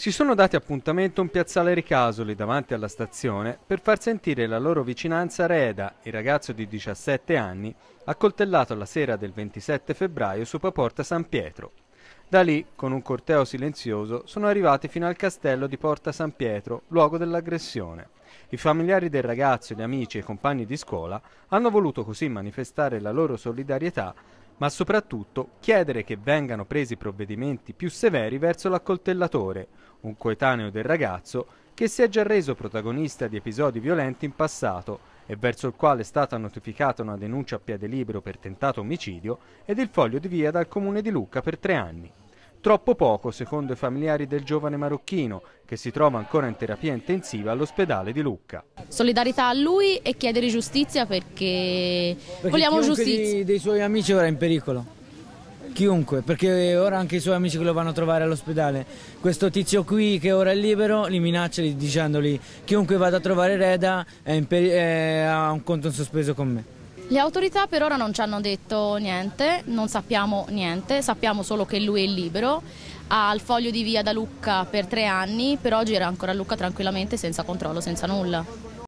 Si sono dati appuntamento in Piazzale Ricasoli davanti alla stazione per far sentire la loro vicinanza a Reda, il ragazzo di 17 anni, accoltellato la sera del 27 febbraio su Porta San Pietro. Da lì, con un corteo silenzioso, sono arrivati fino al castello di Porta San Pietro, luogo dell'aggressione. I familiari del ragazzo, gli amici e i compagni di scuola hanno voluto così manifestare la loro solidarietà ma soprattutto chiedere che vengano presi provvedimenti più severi verso l'accoltellatore, un coetaneo del ragazzo che si è già reso protagonista di episodi violenti in passato e verso il quale è stata notificata una denuncia a piede libero per tentato omicidio ed il foglio di via dal comune di Lucca per tre anni. Troppo poco, secondo i familiari del giovane marocchino, che si trova ancora in terapia intensiva all'ospedale di Lucca. Solidarietà a lui e chiedere giustizia perché, perché vogliamo giustizia. Dei, dei suoi amici ora è in pericolo. Chiunque, perché ora anche i suoi amici che lo vanno a trovare all'ospedale. Questo tizio qui che ora è libero li minaccia dicendogli chiunque vada a trovare Reda è, è, ha un conto in sospeso con me. Le autorità per ora non ci hanno detto niente, non sappiamo niente, sappiamo solo che lui è libero, ha il foglio di via da Lucca per tre anni, però gira ancora a Lucca tranquillamente senza controllo, senza nulla.